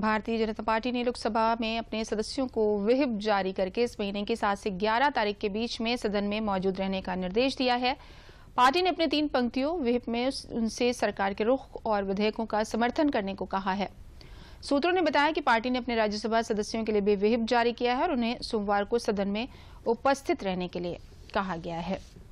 भारतीय जनता पार्टी ने लोकसभा में अपने सदस्यों को विहिप जारी करके इस महीने की सात से ग्यारह तारीख के बीच में सदन में मौजूद रहने का निर्देश दिया है पार्टी ने अपने तीन पंक्तियों विहिप में उनसे सरकार के रुख और विधेयकों का समर्थन करने को कहा है सूत्रों ने बताया कि पार्टी ने अपने राज्यसभा सदस्यों के लिए भी विहिप जारी किया है और उन्हें सोमवार को सदन में उपस्थित रहने के लिए कहा गया है